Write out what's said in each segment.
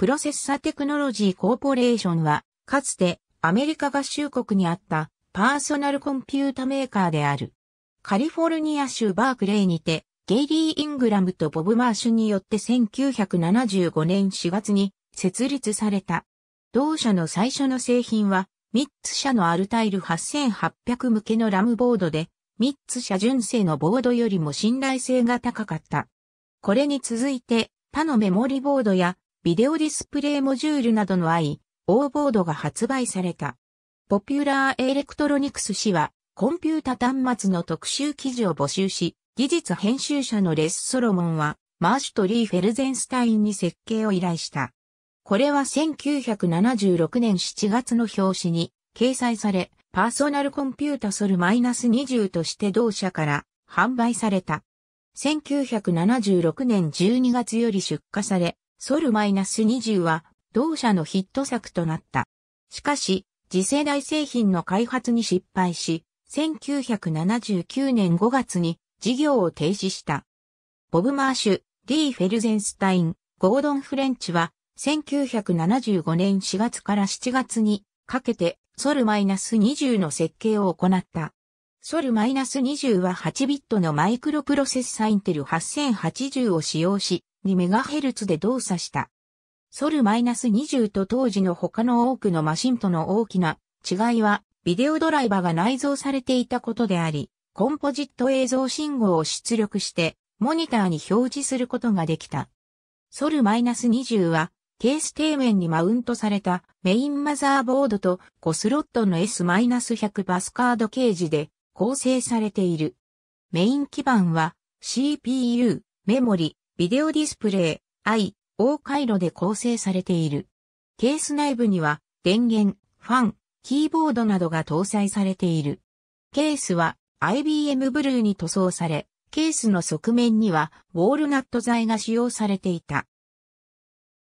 プロセッサテクノロジーコーポレーションは、かつてアメリカ合衆国にあったパーソナルコンピュータメーカーである。カリフォルニア州バークレーにて、ゲイリー・イングラムとボブ・マーシュによって1975年4月に設立された。同社の最初の製品は、ミッツ社のアルタイル8800向けのラムボードで、ミッツ社純正のボードよりも信頼性が高かった。これに続いて、他のメモリボードやビデオディスプレイモジュールなどのオーボードが発売された。ポピュラーエレクトロニクス氏は、コンピュータ端末の特集記事を募集し、技術編集者のレス・ソロモンは、マーシュトリー・フェルゼンスタインに設計を依頼した。これは1976年7月の表紙に掲載され、パーソナルコンピュータソル -20 として同社から販売された。1976年12月より出荷され、ソル -20 は同社のヒット作となった。しかし、次世代製品の開発に失敗し、1979年5月に事業を停止した。ボブ・マーシュ、D・ フェルゼンスタイン、ゴードン・フレンチは、1975年4月から7月にかけてソル -20 の設計を行った。ソル -20 は8ビットのマイクロプロセッサインテル8080を使用し、2MHz で動作した。ソル -20 と当時の他の多くのマシンとの大きな違いは、ビデオドライバーが内蔵されていたことであり、コンポジット映像信号を出力して、モニターに表示することができた。ソル -20 は、ケース底面にマウントされたメインマザーボードと5スロットの S-100 バスカードケージで構成されている。メイン基板は CPU、メモリ、ビデオディスプレイ、I、O 回路で構成されている。ケース内部には、電源、ファン、キーボードなどが搭載されている。ケースは IBM ブルーに塗装され、ケースの側面にはウォールナット材が使用されていた。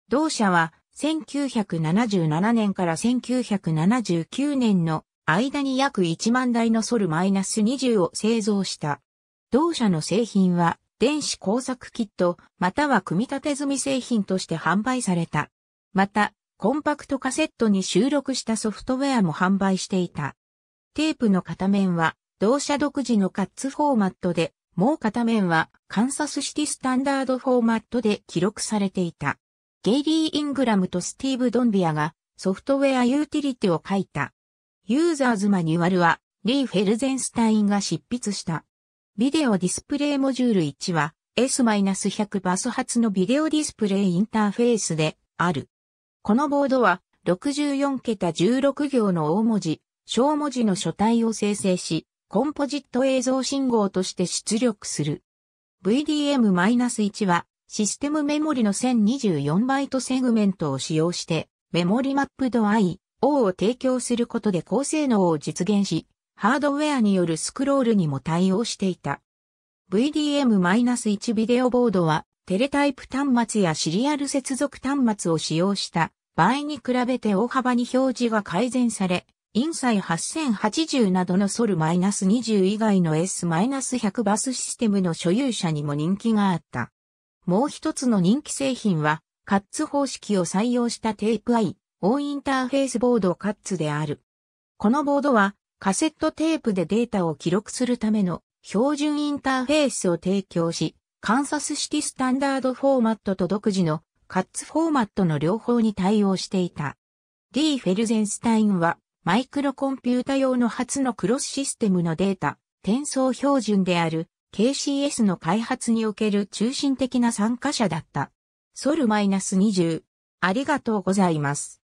同社は1977年から1979年の間に約1万台のソル -20 を製造した。同社の製品は電子工作キット、または組み立て済み製品として販売された。また、コンパクトカセットに収録したソフトウェアも販売していた。テープの片面は、同社独自のカッツフォーマットで、もう片面はカンサスシティスタンダードフォーマットで記録されていた。ゲイリー・イングラムとスティーブ・ドンビアがソフトウェアユーティリティを書いた。ユーザーズマニュアルはリー・フェルゼンスタインが執筆した。ビデオディスプレイモジュール1は S-100 バス発のビデオディスプレイインターフェースである。このボードは64桁16行の大文字、小文字の書体を生成し、コンポジット映像信号として出力する。VDM-1 はシステムメモリの1024バイトセグメントを使用してメモリマップド I、O を提供することで高性能を実現し、ハードウェアによるスクロールにも対応していた。VDM-1 ビデオボードはテレタイプ端末やシリアル接続端末を使用した場合に比べて大幅に表示が改善され、インサイ8080などのソル -20 以外の S-100 バスシステムの所有者にも人気があった。もう一つの人気製品は、カッツ方式を採用したテープ I、O インターフェースボードカッツである。このボードは、カセットテープでデータを記録するための標準インターフェースを提供し、カンサスシティスタンダードフォーマットと独自のカッツフォーマットの両方に対応していた。D. フェルゼンスタインは、マイクロコンピュータ用の初のクロスシステムのデータ、転送標準である KCS の開発における中心的な参加者だった。ソル -20。ありがとうございます。